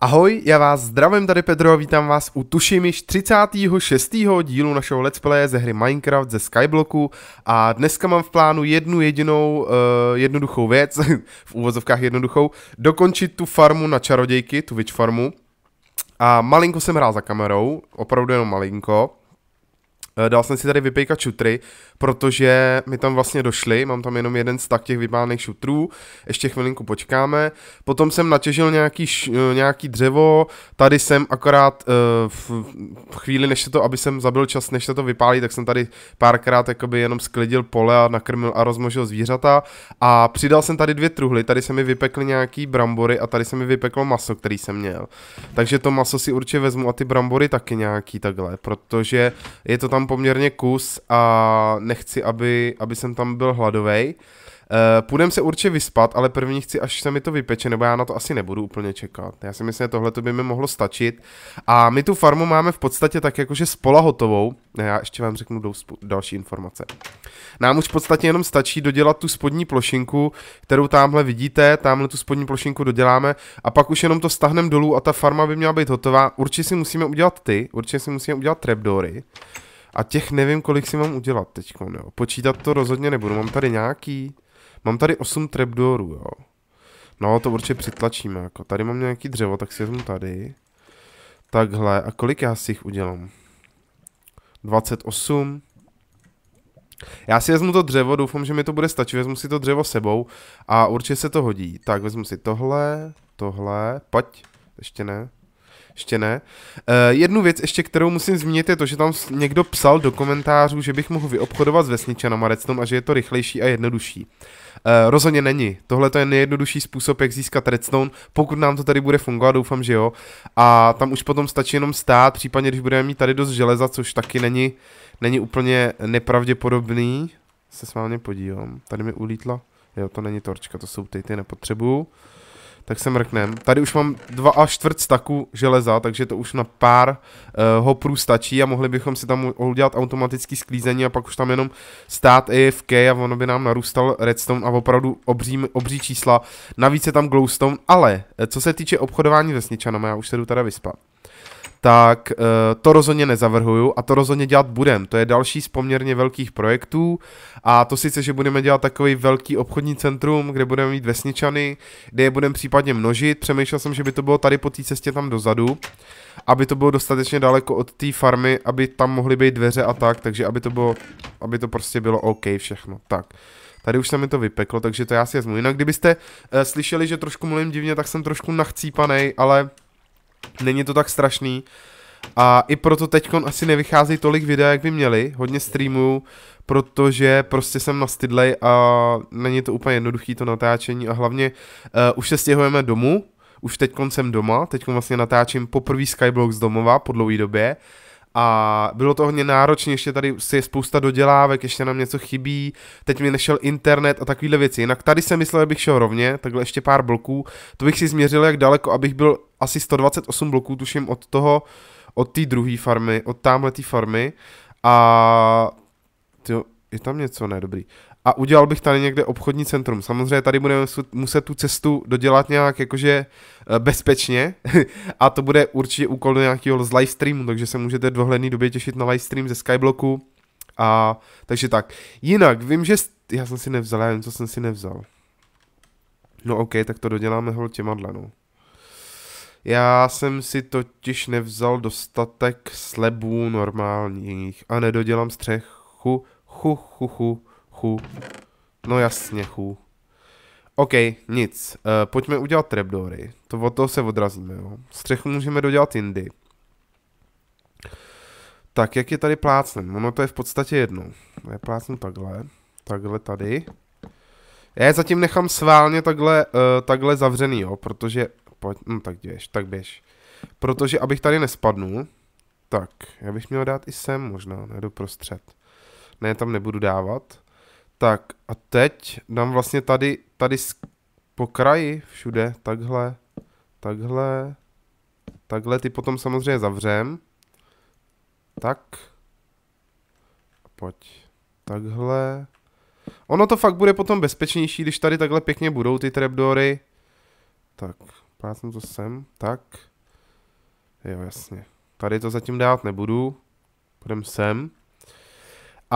Ahoj, já vás zdravím, tady Pedro a vítám vás u tuším již 36. dílu našeho let's play ze hry Minecraft ze Skyblocku a dneska mám v plánu jednu jedinou uh, jednoduchou věc, v úvozovkách jednoduchou, dokončit tu farmu na čarodějky, tu witch farmu a malinko jsem hrál za kamerou, opravdu jenom malinko Eh, dal jsem si tady vypejkat šutry, protože mi tam vlastně došly, mám tam jenom jeden tak těch vypálených šutrů, ještě chvilinku počkáme. Potom jsem natěžil nějaký, eh, nějaký dřevo, tady jsem akorát eh, v chvíli, než se to, aby jsem zabil čas, než se to vypálí, tak jsem tady párkrát jakoby jenom sklidil pole a nakrmil a rozmožil zvířata. A přidal jsem tady dvě truhly, tady se mi vypekly nějaký brambory a tady se mi vypeklo maso, který jsem měl. Takže to maso si určitě vezmu a ty brambory taky nějaký takhle, protože je to tam tam poměrně kus a nechci, aby, aby jsem tam byl hladovej. Uh, půjdem se určitě vyspat, ale první chci, až se mi to vypeče, nebo já na to asi nebudu úplně čekat. Já si myslím, že tohle by mi mohlo stačit. A my tu farmu máme v podstatě tak jakože spola hotovou. Já ještě vám řeknu další informace. Nám už v podstatě jenom stačí dodělat tu spodní plošinku, kterou tamhle vidíte, tamhle tu spodní plošinku doděláme a pak už jenom to stahneme dolů a ta farma by měla být hotová. Určitě si musíme udělat ty, určitě si musíme udělat trapdory. A těch nevím, kolik si mám udělat teď. Počítat to rozhodně nebudu. Mám tady nějaký... Mám tady 8 trapdoorů, jo. No, to určitě přitlačíme. Jako. Tady mám nějaký dřevo, tak si vezmu tady. Takhle. A kolik já si jich udělám? 28. Já si vezmu to dřevo, doufám, že mi to bude stačit. Vezmu si to dřevo sebou a určitě se to hodí. Tak, vezmu si tohle, tohle, pať, ještě ne ještě ne. Uh, jednu věc ještě, kterou musím zmínit, je to, že tam někdo psal do komentářů, že bych mohl vyobchodovat s a redstone a že je to rychlejší a jednodušší. Uh, rozhodně není. Tohle to je nejjednodušší způsob, jak získat redstone, pokud nám to tady bude fungovat, doufám, že jo. A tam už potom stačí jenom stát, případně když budeme mít tady dost železa, což taky není, není úplně nepravděpodobný. Se s vámi podívám. Tady mi ulítla. Jo, to není torčka, to jsou ty, ty nepotřebuju tak se mrknem. Tady už mám dva a čtvrt staku železa, takže to už na pár uh, hoprů stačí a mohli bychom si tam udělat automatický sklízení a pak už tam jenom stát K. a ono by nám narůstal redstone a opravdu obří, obří čísla. Navíc je tam glowstone, ale eh, co se týče obchodování vesničanama, já už se jdu teda vyspat tak eh, to rozhodně nezavrhuju a to rozhodně dělat budem. To je další z poměrně velkých projektů a to sice, že budeme dělat takový velký obchodní centrum, kde budeme mít vesničany, kde je budeme případně množit. Přemýšlel jsem, že by to bylo tady po té cestě tam dozadu, aby to bylo dostatečně daleko od té farmy, aby tam mohly být dveře a tak, takže aby to bylo, aby to prostě bylo OK všechno. Tak. Tady už se mi to vypeklo, takže to já si vezmu. Jinak kdybyste uh, slyšeli, že trošku mluvím divně, tak jsem trošku nachcípanej, ale Není to tak strašný. A i proto teď asi nevychází tolik videa, jak by měli, hodně streamů, protože prostě jsem na stydlej a není to úplně jednoduchý to natáčení a hlavně uh, už se stěhujeme domů, už teď jsem doma, teď vlastně natáčím poprvé Skyblock z domova po dlouhé době a bylo to hodně náročné, ještě tady si je spousta dodělávek, ještě nám něco chybí, teď mi nešel internet a takovéhle věci. Jinak tady jsem myslel, že bych šel rovně, takhle ještě pár bloků, to bych si změřil, jak daleko, abych byl asi 128 bloků, tuším, od toho, od té druhé farmy, od tamhle té farmy a... Tyjo, je tam něco, ne, dobrý a udělal bych tady někde obchodní centrum. Samozřejmě tady budeme muset tu cestu dodělat nějak jakože eh, bezpečně a to bude určitě úkol do nějakého z streamu, takže se můžete v dohledné době těšit na stream ze Skyblocku. A takže tak. Jinak, vím, že... Já jsem si nevzal, já vím, co jsem si nevzal. No ok, tak to doděláme hol těma dlanou. Já jsem si totiž nevzal dostatek slebů normálních a nedodělám střechu, chu, chu, chu. chu chu. No jasně, chu. OK, nic. Uh, pojďme udělat trapdory. To od toho se odrazíme, jo. Střechu můžeme dodělat jindy. Tak, jak je tady plácnem? Ono to je v podstatě jedno. Já plácnu takhle. Takhle tady. Já je zatím nechám sválně takhle, uh, takhle zavřený, jo, protože... Pojď, no tak běž, tak běž. Protože abych tady nespadnul, tak já bych měl dát i sem možná, ne do prostřed. Ne, tam nebudu dávat. Tak a teď dám vlastně tady, tady po kraji všude, takhle, takhle, takhle, ty potom samozřejmě zavřem. Tak. Pojď. Takhle. Ono to fakt bude potom bezpečnější, když tady takhle pěkně budou ty trapdory. Tak, pásnu to sem, tak. Jo, jasně. Tady to zatím dát nebudu. Půjdem sem.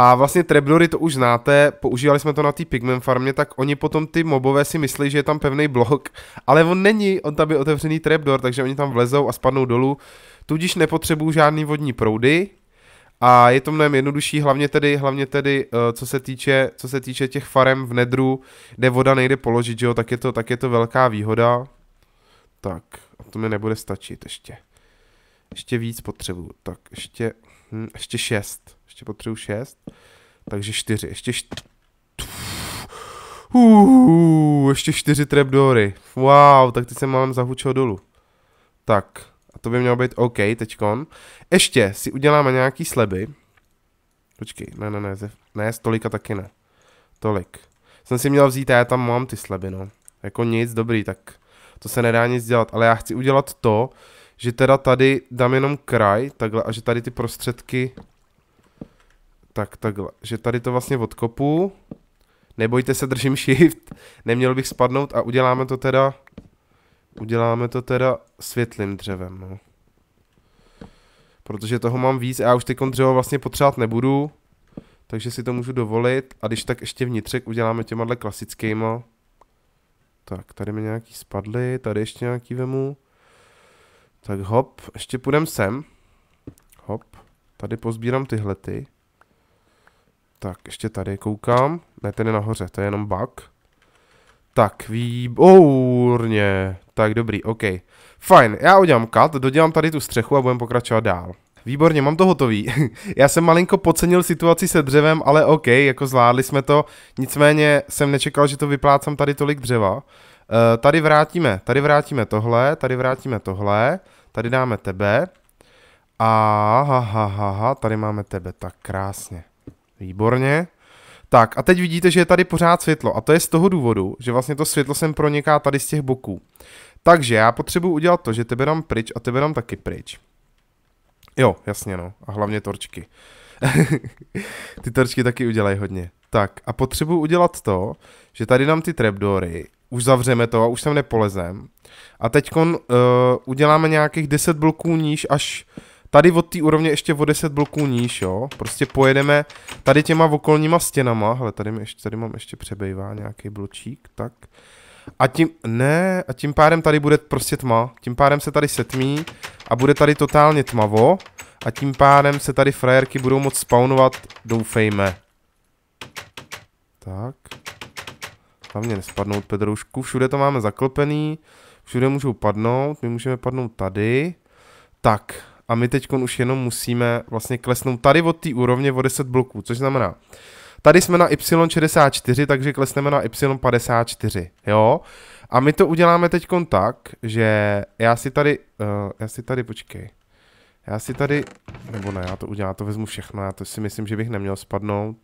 A vlastně treblory to už znáte, používali jsme to na té Pigment farmě, tak oni potom ty mobové si myslí, že je tam pevný blok, ale on není, on tam je otevřený Trapdoor, takže oni tam vlezou a spadnou dolů, tudíž nepotřebují žádný vodní proudy, a je to mnohem jednodušší, hlavně tedy, hlavně tedy eh, co, se týče, co se týče těch farem v nedru, kde voda nejde položit, že jo, tak je to, tak je to velká výhoda. Tak, a to mi nebude stačit ještě. Ještě víc potřebuju. Tak ještě Hmm, ještě šest. Ještě potřebuji šest. Takže čtyři. Ještě št... Uuu, ještě čtyři trapdory. Wow, tak ty jsem mám zahučil dolů. Tak, a to by mělo být OK teďkon. Ještě si uděláme nějaký sleby. Počkej, ne, ne, ne, ze, ne, z tolika taky ne. Tolik. Jsem si měl vzít a já tam mám ty sleby, no. Jako nic, dobrý, tak to se nedá nic dělat, ale já chci udělat to, že teda tady dám jenom kraj, takhle, a že tady ty prostředky, tak takhle, že tady to vlastně odkopu, nebojte se, držím shift, neměl bych spadnout a uděláme to teda, uděláme to teda světlým dřevem, no. Protože toho mám víc a já už ty dřevo vlastně potřebovat nebudu, takže si to můžu dovolit a když tak ještě vnitřek uděláme těma klasickýma. Tak, tady mi nějaký spadly, tady ještě nějaký vemu. Tak hop, ještě půjdem sem. Hop, tady pozbírám tyhle ty. Tak, ještě tady koukám. Ne, ten je nahoře, to je jenom bug. Tak, výborně. Tak, dobrý, OK. Fajn, já udělám cut, dodělám tady tu střechu a budeme pokračovat dál. Výborně, mám to hotový. Já jsem malinko podcenil situaci se dřevem, ale OK, jako zvládli jsme to. Nicméně jsem nečekal, že to vyplácám tady tolik dřeva. Uh, tady vrátíme, tady vrátíme tohle, tady vrátíme tohle. Tady dáme tebe. a ha ha ha ha. tady máme tebe, tak krásně. Výborně. Tak a teď vidíte, že je tady pořád světlo a to je z toho důvodu, že vlastně to světlo sem proniká tady z těch boků. Takže já potřebuji udělat to, že tebe dám pryč a tebe dám taky pryč. Jo, jasně no. A hlavně torčky. ty torčky taky udělají hodně. Tak a potřebuji udělat to, že tady dám ty trapdory uzavřeme to a už sem nepolezem. A teď uh, eh, uděláme nějakých 10 bloků níž až tady od té úrovně ještě o 10 bloků níž, jo. Prostě pojedeme tady těma okolníma stěnama, hele, tady, mi ještě, tady mám ještě přebejvá nějaký bločík, tak. A tím, ne, a tím pádem tady bude prostě tma, tím pádem se tady setmí a bude tady totálně tmavo a tím pádem se tady frajerky budou moc spawnovat, doufejme. Tak. Hlavně nespadnout pedroušku. Všude to máme zaklopený. Všude můžou padnout. My můžeme padnout tady. Tak. A my teď už jenom musíme vlastně klesnout tady od té úrovně o 10 bloků. Což znamená, tady jsme na Y64, takže klesneme na Y54. Jo? A my to uděláme teď tak, že já si tady, uh, já si tady, počkej. Já si tady, nebo ne, já to udělám, to vezmu všechno, já to si myslím, že bych neměl spadnout.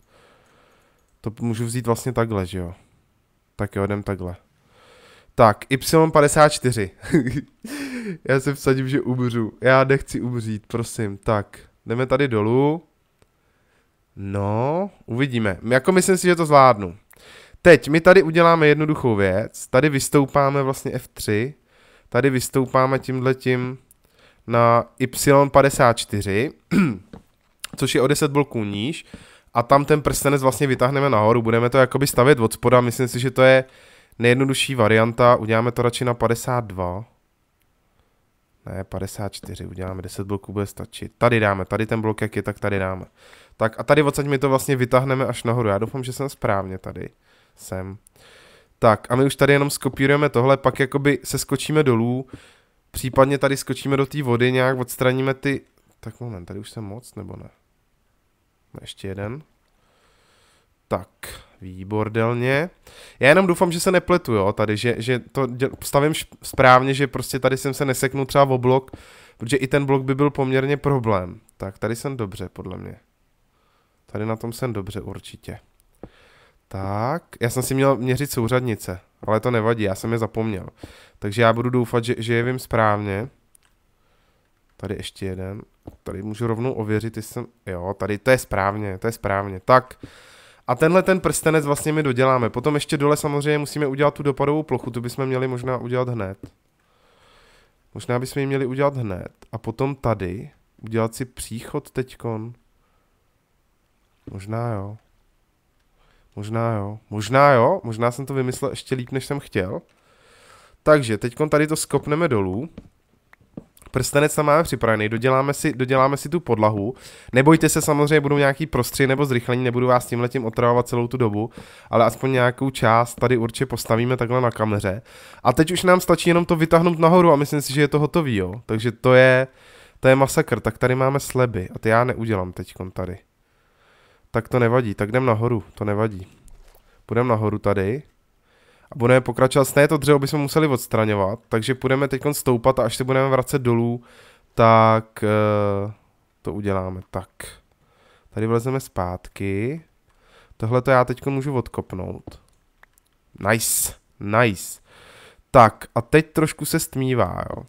To můžu vzít vlastně takhle, že jo. Tak jo, jdem takhle. Tak, Y54. Já se vsadím, že umřu. Já nechci umřít, prosím. Tak, jdeme tady dolů. No, uvidíme. Jako myslím si, že to zvládnu. Teď, my tady uděláme jednoduchou věc. Tady vystoupáme vlastně F3. Tady vystoupáme tímhletím na Y54, což je o 10 bloků níž a tam ten prstenec vlastně vytáhneme nahoru, budeme to jakoby stavět od spoda, myslím si, že to je nejjednodušší varianta, uděláme to radši na 52. Ne, 54, uděláme 10 bloků, bude stačit. Tady dáme, tady ten blok, jak je, tak tady dáme. Tak a tady odsaď mi to vlastně vytáhneme až nahoru, já doufám, že jsem správně tady. Jsem. Tak a my už tady jenom skopírujeme tohle, pak jakoby se skočíme dolů, případně tady skočíme do té vody, nějak odstraníme ty... Tak moment, tady už jsem moc, nebo ne? Ještě jeden. Tak, výbordelně. Já jenom doufám, že se nepletu, jo, tady, že, že to stavím správně, že prostě tady jsem se neseknul třeba o blok, protože i ten blok by byl poměrně problém. Tak, tady jsem dobře, podle mě. Tady na tom jsem dobře určitě. Tak, já jsem si měl měřit souřadnice, ale to nevadí, já jsem je zapomněl. Takže já budu doufat, že, že je vím správně. Tady ještě jeden. Tady můžu rovnou ověřit, jestli jsem... Jo, tady, to je správně, to je správně. Tak, a tenhle ten prstenec vlastně my doděláme. Potom ještě dole samozřejmě musíme udělat tu dopadovou plochu, To bychom měli možná udělat hned. Možná bychom ji měli udělat hned. A potom tady udělat si příchod teďkon. Možná jo. Možná jo. Možná jo. Možná jsem to vymyslel ještě líp, než jsem chtěl. Takže teďkon tady to skopneme dolů prstenec tam máme připravený, doděláme si, doděláme si tu podlahu. Nebojte se, samozřejmě budou nějaký prostři nebo zrychlení, nebudu vás tím letím otravovat celou tu dobu, ale aspoň nějakou část tady určitě postavíme takhle na kameře. A teď už nám stačí jenom to vytáhnout nahoru a myslím si, že je to hotový, jo. Takže to je, to je masakr. Tak tady máme sleby a ty já neudělám teď tady. Tak to nevadí, tak jdem nahoru, to nevadí. Půjdeme nahoru tady a budeme pokračovat. Stejně to dřevo bychom museli odstraňovat, takže půjdeme teď stoupat a až se budeme vracet dolů, tak eh, to uděláme. Tak, tady vlezeme zpátky. Tohle to já teď můžu odkopnout. Nice, nice. Tak a teď trošku se stmívá, jo.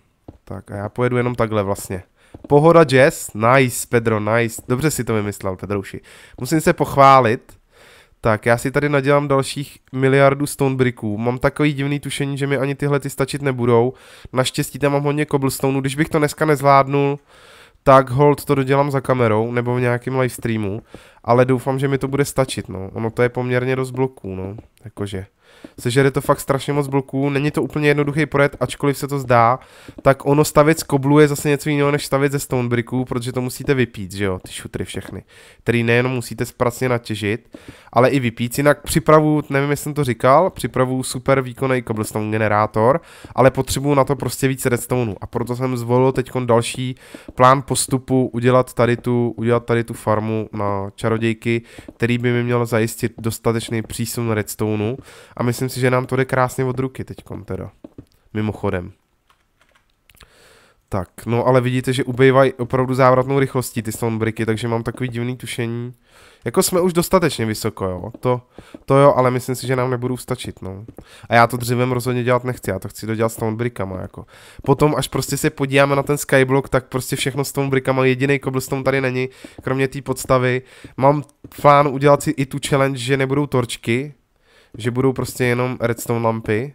Tak a já pojedu jenom takhle vlastně. Pohoda jazz, nice Pedro, nice. Dobře si to vymyslel Pedrouši. Musím se pochválit, tak, já si tady nadělám dalších miliardu stone bricků. Mám takový divný tušení, že mi ani tyhle ty stačit nebudou. Naštěstí tam mám hodně cobblestoneů. Když bych to dneska nezvládnul, tak hold to dodělám za kamerou nebo v nějakém livestreamu. Ale doufám, že mi to bude stačit, no. Ono to je poměrně dost bloků, no. Jakože sežere to fakt strašně moc bloků, není to úplně jednoduchý projekt, ačkoliv se to zdá, tak ono stavět z koblu je zase něco jiného než stavět ze stonebricků, protože to musíte vypít, že jo, ty šutry všechny, který nejenom musíte zpracně natěžit, ale i vypít, jinak připravu, nevím, jestli jsem to říkal, připravu super výkonný cobblestone generátor, ale potřebuju na to prostě víc redstoneů a proto jsem zvolil teď další plán postupu udělat tady tu, udělat tady tu farmu na čarodějky, který by mi měl zajistit dostatečný přísun redstoneu a my myslím si, že nám to jde krásně od ruky teďkom teda. Mimochodem. Tak, no ale vidíte, že ubývají opravdu závratnou rychlostí ty stonebricky, takže mám takový divný tušení. Jako jsme už dostatečně vysoko, jo, to, to jo, ale myslím si, že nám nebudou stačit, no. A já to dřevem rozhodně dělat nechci, já to chci dodělat stonebrickama, jako. Potom, až prostě se podíváme na ten skyblock, tak prostě všechno stonebrickama, jediný cobblestone tady není, kromě té podstavy. Mám plán udělat si i tu challenge, že nebudou torčky, že budou prostě jenom redstone lampy.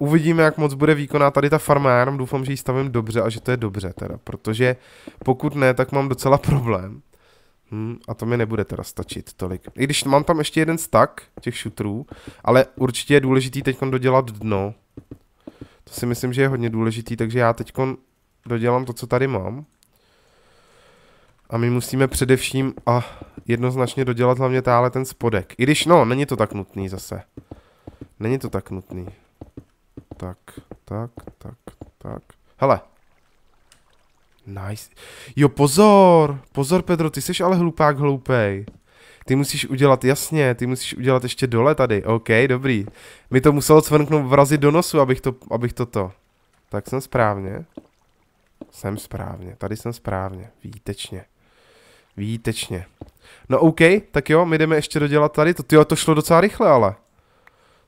Uvidíme, jak moc bude výkonná tady ta farma, já jenom doufám, že ji stavím dobře a že to je dobře teda, protože pokud ne, tak mám docela problém. Hmm, a to mi nebude teda stačit tolik. I když mám tam ještě jeden stack těch šutrů, ale určitě je důležitý teď dodělat dno. To si myslím, že je hodně důležitý, takže já teď dodělám to, co tady mám. A my musíme především a jednoznačně dodělat hlavně táhle ten spodek. I když, no, není to tak nutný zase. Není to tak nutný. Tak, tak, tak, tak. Hele. Nice. Jo, pozor! Pozor, Pedro, ty jsi ale hlupák hloupej. Ty musíš udělat, jasně, ty musíš udělat ještě dole tady. OK, dobrý. Mi to muselo cvrknout vrazit do nosu, abych to, abych to to. Tak jsem správně. Jsem správně, tady jsem správně, výtečně. Výtečně. No OK, tak jo, my jdeme ještě dodělat tady. To, jo, to šlo docela rychle, ale.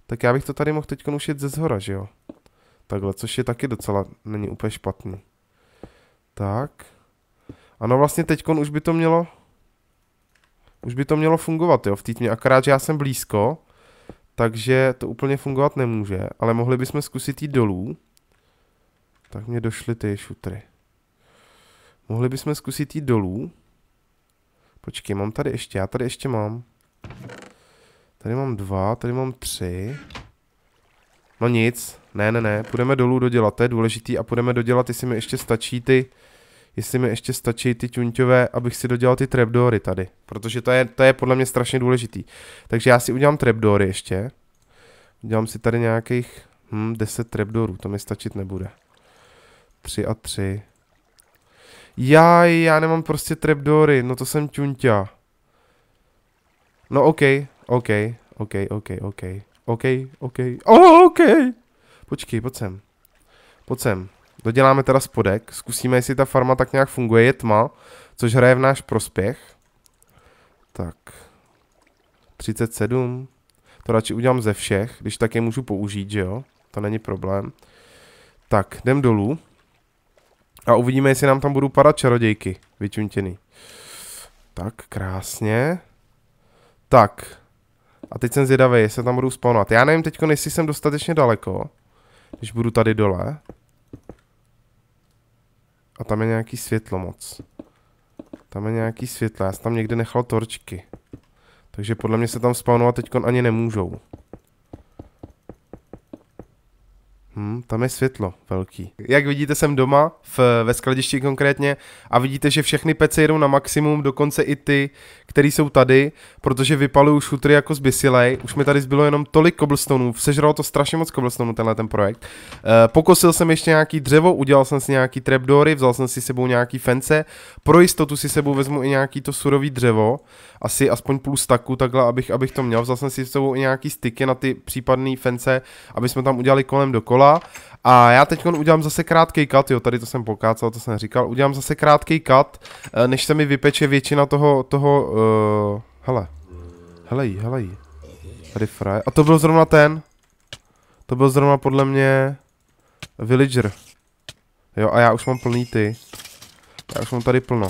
Tak já bych to tady mohl teď ušit ze zhora, že jo? Takhle, což je taky docela, není úplně špatný. Tak. Ano, vlastně teď už by to mělo, už by to mělo fungovat, jo, v té Akorát, že já jsem blízko, takže to úplně fungovat nemůže, ale mohli bychom zkusit jít dolů. Tak mě došly ty šutry. Mohli bychom zkusit jít dolů. Počkej, mám tady ještě, já tady ještě mám. Tady mám dva, tady mám tři. No nic, ne, ne, ne, půjdeme dolů dodělat, to je důležitý a půjdeme dodělat, jestli mi ještě stačí ty, jestli mi ještě stačí ty ťunťové, abych si dodělal ty trapdory tady, protože to je, to je podle mě strašně důležitý. Takže já si udělám trapdory ještě, udělám si tady nějakých hm, deset trapdorů, to mi stačit nebude. Tři a tři. Já, já nemám prostě trapdory, no to jsem čunťa. No OK, OK, OK, OK, OK, OK, OK, oh, OK. Počkej, pojď sem. Pojď sem. Doděláme teda spodek, zkusíme, jestli ta farma tak nějak funguje, je tma, což hraje v náš prospěch. Tak. 37. To radši udělám ze všech, když tak je můžu použít, že jo? To není problém. Tak, jdem dolů. A uvidíme, jestli nám tam budou padat čarodějky vyčuntěný. Tak, krásně. Tak. A teď jsem zvědavý, jestli tam budou spawnovat. Já nevím teď, jestli jsem dostatečně daleko. Když budu tady dole. A tam je nějaký světlo moc. Tam je nějaký světlo, já jsem tam někde nechal torčky. Takže podle mě se tam spawnovat teď ani nemůžou. Hmm, tam je světlo velký. Jak vidíte, jsem doma, v, ve skladišti konkrétně, a vidíte, že všechny pece jedou na maximum, dokonce i ty, které jsou tady, protože vypaluju šutry jako zbysilej. Už mi tady zbylo jenom tolik cobblestoneů, sežralo to strašně moc cobblestoneů, tenhle ten projekt. E, pokosil jsem ještě nějaký dřevo, udělal jsem si nějaký trapdory, vzal jsem si sebou nějaký fence, pro jistotu si sebou vezmu i nějaký to surový dřevo, asi aspoň půl staku takhle, abych, abych to měl. Vzal jsem si sebou i nějaký styky na ty případné fence, aby jsme tam udělali kolem dokola kola. A já teď udělám zase krátký cut, jo, tady to jsem pokácal, to jsem říkal, udělám zase krátký cut, eh, než se mi vypeče většina toho, toho, uh, hele, hele hele Tady fraje, a to byl zrovna ten, to byl zrovna podle mě villager. Jo, a já už mám plný ty. Já už mám tady plno.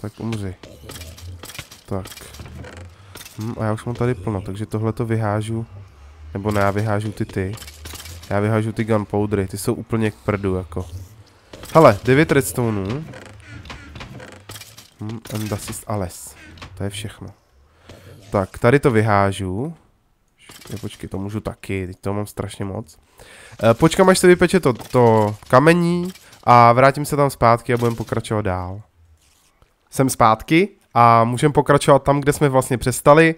Tak umři. Tak. Hm, a já už mám tady plno, takže tohle to vyhážu. Nebo ne, já vyhážu ty ty. Já vyhážu ty gunpowdery, ty jsou úplně k prdu jako. Hele, 9 redstoneů. Hmm, and assist ales. To je všechno. Tak, tady to vyhážu. Je, počkej, to můžu taky, teď toho mám strašně moc. E, počkám, až se vypeče to, to kamení a vrátím se tam zpátky a budeme pokračovat dál. Jsem zpátky a můžeme pokračovat tam, kde jsme vlastně přestali,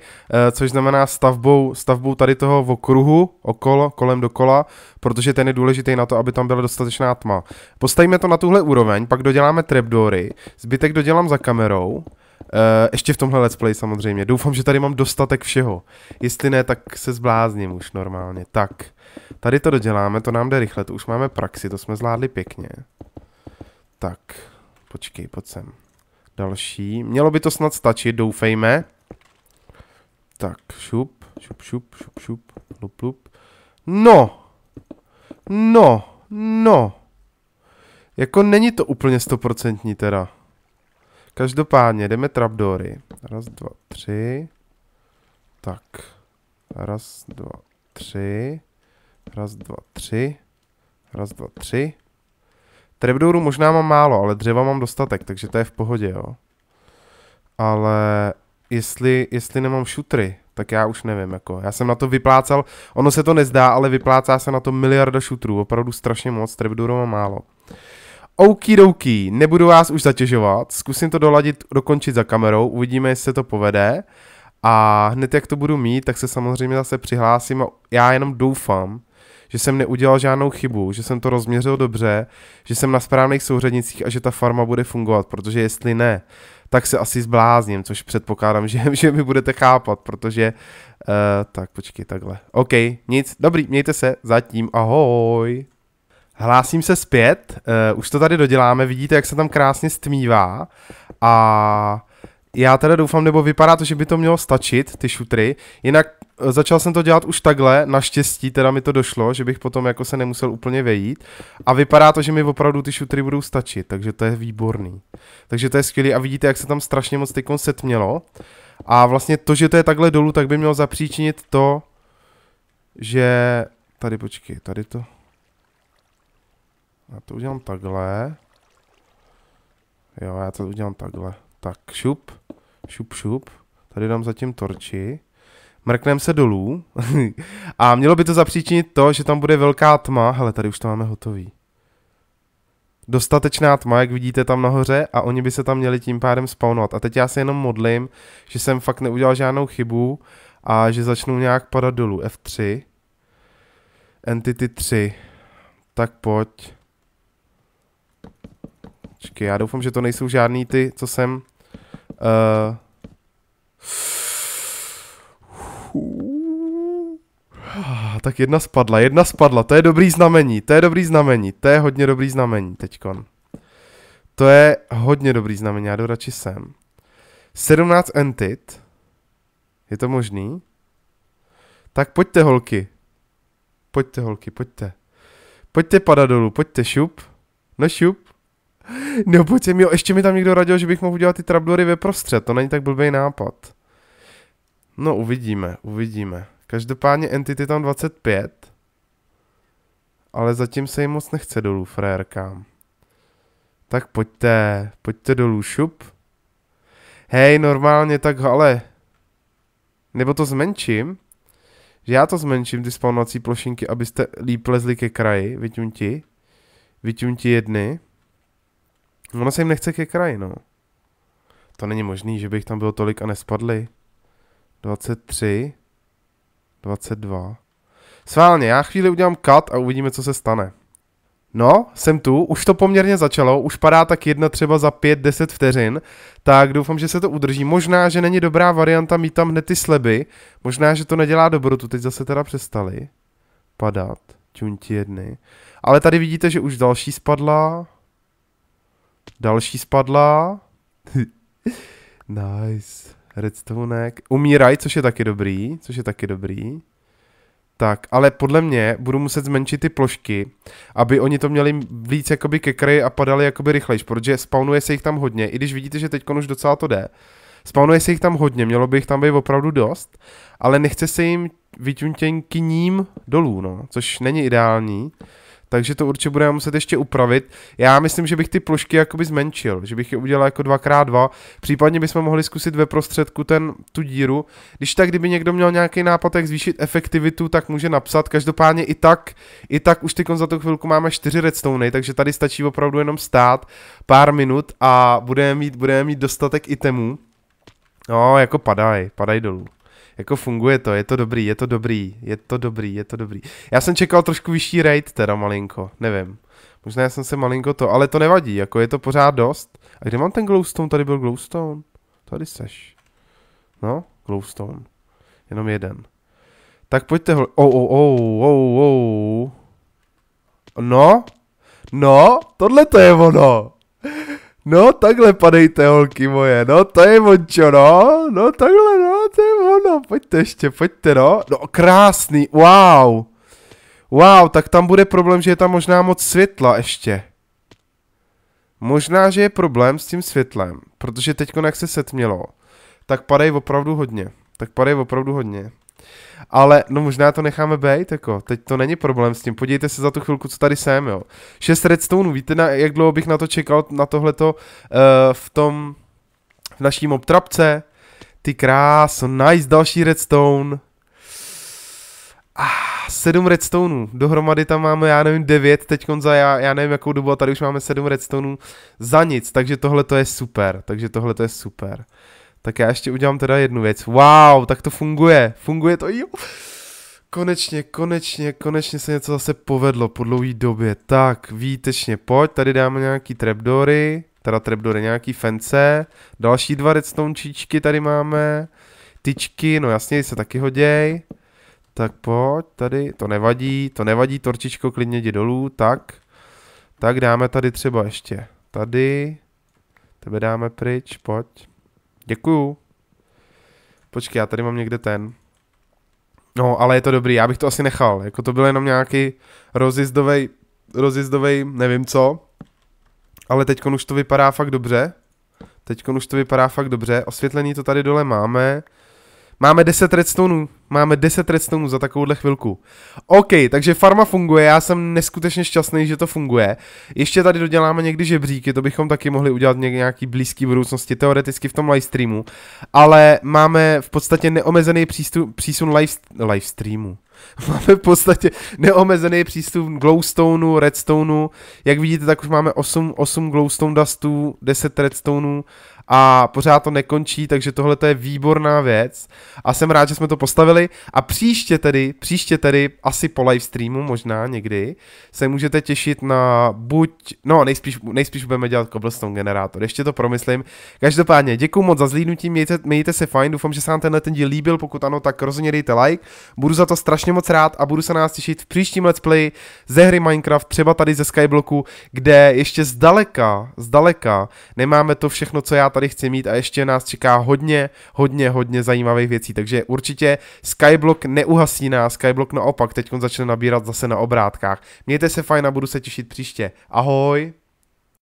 eh, což znamená stavbou, stavbou tady toho okruhu, okolo, kolem dokola, protože ten je důležitý na to, aby tam byla dostatečná tma. Postavíme to na tuhle úroveň, pak doděláme trapdory, zbytek dodělám za kamerou, eh, ještě v tomhle let's play samozřejmě. Doufám, že tady mám dostatek všeho. Jestli ne, tak se zblázním už normálně. Tak, tady to doděláme, to nám jde rychle, to už máme praxi, to jsme zvládli pěkně. Tak, počkej, pojď sem další. Mělo by to snad stačit, doufejme. Tak, šup, šup, šup, šup, šup, lup, lup. No! No! No! Jako není to úplně stoprocentní teda. Každopádně, jdeme trapdory. Raz, dva, tři. Tak. Raz, dva, tři. Raz, dva, tři. Raz, dva, tři. Trapdoorů možná mám málo, ale dřeva mám dostatek, takže to je v pohodě, jo. Ale jestli, jestli nemám šutry, tak já už nevím, jako. Já jsem na to vyplácal, ono se to nezdá, ale vyplácá se na to miliarda šutrů, opravdu strašně moc, Trapdoorů mám málo. Okidoki, nebudu vás už zatěžovat, zkusím to doladit, dokončit za kamerou, uvidíme, jestli se to povede. A hned jak to budu mít, tak se samozřejmě zase přihlásím a já jenom doufám, že jsem neudělal žádnou chybu, že jsem to rozměřil dobře, že jsem na správných souřadnicích a že ta farma bude fungovat, protože jestli ne, tak se asi zblázním, což předpokládám, že, že mi budete chápat, protože... Uh, tak počkej, takhle. OK, nic, dobrý, mějte se, zatím, ahoj. Hlásím se zpět, uh, už to tady doděláme, vidíte, jak se tam krásně stmívá a já teda doufám, nebo vypadá to, že by to mělo stačit, ty šutry, jinak začal jsem to dělat už takhle, naštěstí teda mi to došlo, že bych potom jako se nemusel úplně vejít a vypadá to, že mi opravdu ty šutry budou stačit, takže to je výborný. Takže to je skvělý a vidíte, jak se tam strašně moc koncept setmělo a vlastně to, že to je takhle dolů, tak by mělo zapříčinit to, že tady počkej, tady to já to udělám takhle jo, já to udělám takhle tak šup, šup, šup tady dám zatím torči mrkneme se dolů a mělo by to zapříčinit to, že tam bude velká tma. Hele, tady už to máme hotový. Dostatečná tma, jak vidíte tam nahoře a oni by se tam měli tím pádem spawnovat. A teď já se jenom modlím, že jsem fakt neudělal žádnou chybu a že začnou nějak padat dolů. F3. Entity 3. Tak pojď. Počkej, já doufám, že to nejsou žádný ty, co jsem... Uh, Ah, tak jedna spadla, jedna spadla, to je dobrý znamení, to je dobrý znamení, to je hodně dobrý znamení teďkon. To je hodně dobrý znamení, já jdu radši sem. 17 entit, je to možný? Tak pojďte holky, pojďte holky, pojďte. Pojďte padat dolů, pojďte šup, no šup. No pojďte mi, ještě mi tam někdo radil, že bych mohl udělat ty trablory ve prostřed, to není tak blbý nápad. No uvidíme, uvidíme. Každopádně Entity tam 25. Ale zatím se jim moc nechce dolů, frérkám. Tak pojďte, pojďte dolů, šup. Hej, normálně tak, ale... Nebo to zmenším? Že já to zmenším, ty spawnovací plošinky, abyste líp lezli ke kraji, Vyťuň ti jedny. Ono se jim nechce ke kraji, no. To není možný, že bych tam bylo tolik a nespadli. 23, 22. Sválně, já chvíli udělám cut a uvidíme, co se stane. No, jsem tu, už to poměrně začalo, už padá tak jedna třeba za 5-10 vteřin, tak doufám, že se to udrží. Možná, že není dobrá varianta mít tam hned ty sleby, možná, že to nedělá dobrotu, teď zase teda přestali padat, čunti jedny. Ale tady vidíte, že už další spadla, další spadla, nice redstonek. Umíraj, což je taky dobrý, což je taky dobrý. Tak, ale podle mě budu muset zmenšit ty plošky, aby oni to měli víc jakoby ke kraji a padali jakoby rychlejš, protože spawnuje se jich tam hodně, i když vidíte, že teď už docela to jde. Spawnuje se jich tam hodně, mělo by jich tam být opravdu dost, ale nechce se jim vytuntěnky ním dolů, no, což není ideální takže to určitě budeme muset ještě upravit. Já myslím, že bych ty plošky jakoby zmenšil, že bych je udělal jako 2x2, případně bychom mohli zkusit ve prostředku ten, tu díru. Když tak, kdyby někdo měl nějaký nápad, jak zvýšit efektivitu, tak může napsat. Každopádně i tak, i tak už ty za tu chvilku máme 4 redstone, takže tady stačí opravdu jenom stát pár minut a budeme mít, budeme mít dostatek itemů. No, jako padaj, padaj dolů jako funguje to, je to dobrý, je to dobrý, je to dobrý, je to dobrý. Já jsem čekal trošku vyšší rate teda malinko, nevím. Možná já jsem se malinko to, ale to nevadí, jako je to pořád dost. A kde mám ten glowstone? Tady byl glowstone. Tady seš. No, glowstone. Jenom jeden. Tak pojďte ho. Oh, oh, oh, oh, oh. No, no, tohle to je ono. No, takhle padejte, holky moje, no, to je vončo, no, no, takhle, no, to je ono, pojďte ještě, pojďte, no, no, krásný, wow, wow, tak tam bude problém, že je tam možná moc světla ještě. Možná, že je problém s tím světlem, protože teď, jak se setmělo, tak padej opravdu hodně, tak padej opravdu hodně ale no možná to necháme být, jako, teď to není problém s tím, podívejte se za tu chvilku, co tady jsem, jo. Šest redstoneů, víte, na, jak dlouho bych na to čekal, na tohleto uh, v tom, v naší obtrapce. ty krás, nice, další redstone. Ah, sedm redstoneů, dohromady tam máme, já nevím, devět teď za, já, já nevím jakou dobu, a tady už máme sedm redstoneů za nic, takže tohle to je super, takže tohle to je super. Tak já ještě udělám teda jednu věc. Wow, tak to funguje. Funguje to, jo. Konečně, konečně, konečně se něco zase povedlo po dlouhý době. Tak, výtečně, pojď, tady dáme nějaký trapdory, teda trapdory, nějaký fence, další dva redstone číčky tady máme, tyčky, no jasně, se taky hoděj. Tak pojď, tady, to nevadí, to nevadí, torčičko, klidně jdi dolů, tak. Tak dáme tady třeba ještě, tady, tebe dáme pryč, pojď. Děkuju. Počkej, já tady mám někde ten. No, ale je to dobrý, já bych to asi nechal. Jako to byl jenom nějaký rozjezdovej, rozjezdovej, nevím co. Ale teď už to vypadá fakt dobře. Teď už to vypadá fakt dobře. Osvětlení to tady dole máme. Máme 10 redstoneů. Máme 10 redstoneů za takovouhle chvilku. OK, takže farma funguje, já jsem neskutečně šťastný, že to funguje. Ještě tady doděláme někdy žebříky, to bychom taky mohli udělat nějaký blízký budoucnosti, teoreticky v tom livestreamu. Ale máme v podstatě neomezený přístup, přísun live, livestreamu. Máme v podstatě neomezený přístup glowstoneu, redstoneu. Jak vidíte, tak už máme 8, 8 glowstone dustů, 10 redstoneů a pořád to nekončí, takže tohle to je výborná věc a jsem rád, že jsme to postavili a příště tedy, příště tedy asi po live streamu možná někdy se můžete těšit na buď, no nejspíš, nejspíš budeme dělat cobblestone generátor, ještě to promyslím. Každopádně děkuji moc za zlídnutí, mějte, mějte se fajn, doufám, že se vám tenhle ten díl líbil, pokud ano, tak rozhodně dejte like, budu za to strašně moc rád a budu se na nás těšit v příštím let's play ze hry Minecraft, třeba tady ze Skyblocku, kde ještě zdaleka, zdaleka nemáme to všechno, co já tady tady chci mít a ještě nás čeká hodně, hodně, hodně zajímavých věcí, takže určitě Skyblock neuhasí nás, Skyblock naopak teď začne nabírat zase na obrátkách. Mějte se fajn a budu se těšit příště. Ahoj!